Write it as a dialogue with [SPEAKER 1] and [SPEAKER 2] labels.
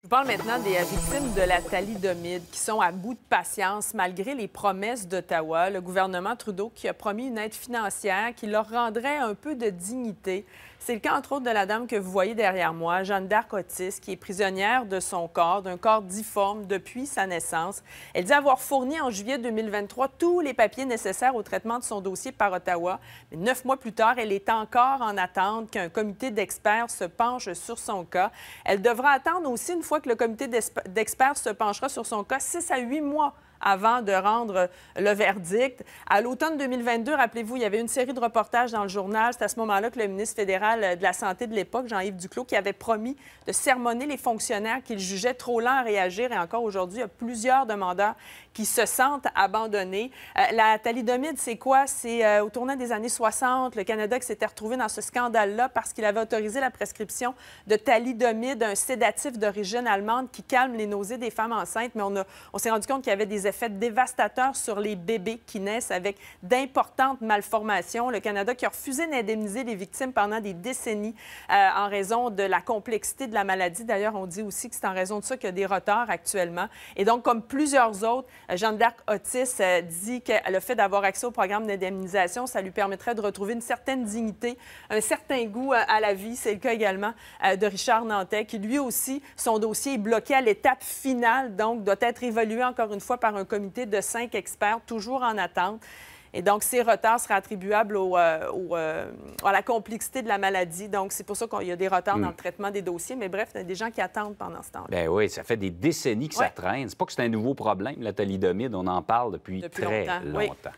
[SPEAKER 1] Je vous parle maintenant des victimes de la thalidomide qui sont à bout de patience malgré les promesses d'Ottawa. Le gouvernement Trudeau qui a promis une aide financière qui leur rendrait un peu de dignité. C'est le cas entre autres de la dame que vous voyez derrière moi, Jeanne d'Arc qui est prisonnière de son corps, d'un corps difforme depuis sa naissance. Elle dit avoir fourni en juillet 2023 tous les papiers nécessaires au traitement de son dossier par Ottawa. Mais neuf mois plus tard, elle est encore en attente qu'un comité d'experts se penche sur son cas. Elle devra attendre aussi une fois que le comité d'experts se penchera sur son cas, 6 à 8 mois avant de rendre le verdict. À l'automne 2022, rappelez-vous, il y avait une série de reportages dans le journal. C'est à ce moment-là que le ministre fédéral de la Santé de l'époque, Jean-Yves Duclos, qui avait promis de sermonner les fonctionnaires qu'il jugeait trop lents à réagir. Et encore aujourd'hui, il y a plusieurs demandeurs qui se sentent abandonnés. Euh, la thalidomide, c'est quoi? C'est euh, au tournant des années 60, le Canada qui s'était retrouvé dans ce scandale-là parce qu'il avait autorisé la prescription de thalidomide, un sédatif d'origine allemande qui calme les nausées des femmes enceintes. Mais on, on s'est rendu compte qu'il y avait des fait dévastateur sur les bébés qui naissent avec d'importantes malformations. Le Canada qui a refusé d'indemniser les victimes pendant des décennies euh, en raison de la complexité de la maladie. D'ailleurs, on dit aussi que c'est en raison de ça qu'il y a des retards actuellement. Et donc, comme plusieurs autres, euh, Jeanne d'Arc Otis euh, dit que le fait d'avoir accès au programme d'indemnisation, ça lui permettrait de retrouver une certaine dignité, un certain goût à la vie. C'est le cas également de Richard Nantais, qui lui aussi, son dossier est bloqué à l'étape finale, donc doit être évalué encore une fois par un comité de cinq experts toujours en attente. Et donc, ces retards seraient attribuables euh, euh, à la complexité de la maladie. Donc, c'est pour ça qu'il y a des retards dans le hmm. traitement des dossiers. Mais bref, il y a des gens qui attendent pendant ce temps-là. Bien oui, ça fait des décennies que ça traîne. C'est pas que c'est un nouveau problème, la thalidomide. On en parle depuis, très longtemps.